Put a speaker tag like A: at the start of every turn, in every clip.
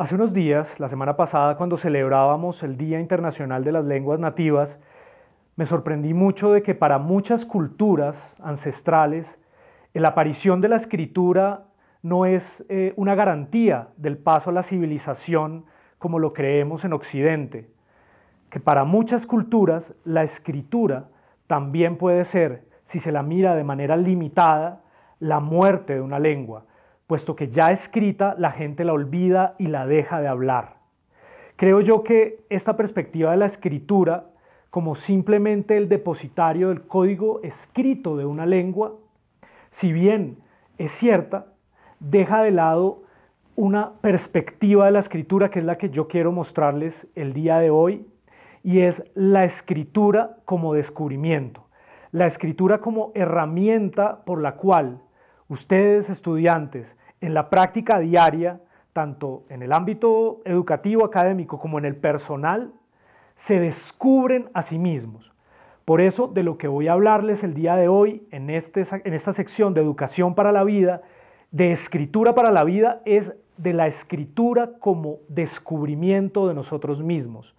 A: Hace unos días, la semana pasada, cuando celebrábamos el Día Internacional de las Lenguas Nativas, me sorprendí mucho de que para muchas culturas ancestrales, la aparición de la escritura no es eh, una garantía del paso a la civilización como lo creemos en Occidente, que para muchas culturas la escritura también puede ser, si se la mira de manera limitada, la muerte de una lengua, puesto que ya escrita la gente la olvida y la deja de hablar. Creo yo que esta perspectiva de la escritura, como simplemente el depositario del código escrito de una lengua, si bien es cierta, deja de lado una perspectiva de la escritura que es la que yo quiero mostrarles el día de hoy, y es la escritura como descubrimiento, la escritura como herramienta por la cual Ustedes, estudiantes, en la práctica diaria, tanto en el ámbito educativo académico como en el personal, se descubren a sí mismos. Por eso, de lo que voy a hablarles el día de hoy este, en, esta sección de educación para la vida, de escritura para la vida, es de la escritura como descubrimiento de nosotros mismos,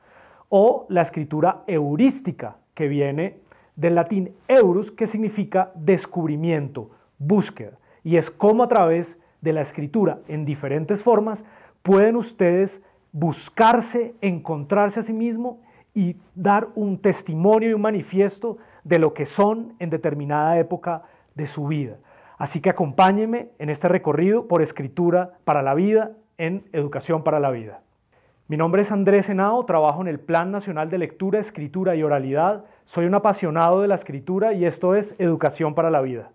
A: o la escritura heurística, que viene del latín eurus, que significa descubrimiento, búsqueda y es cómo a través de la escritura en diferentes formas pueden ustedes buscarse, encontrarse a sí mismo y dar un testimonio y un manifiesto de lo que son en determinada época de su vida. Así que acompáñenme en este recorrido por escritura para la vida en Educación para la Vida. Mi nombre es Andrés Henao, trabajo en el Plan Nacional de Lectura, Escritura y Oralidad. Soy un apasionado de la escritura y esto es Educación para la Vida.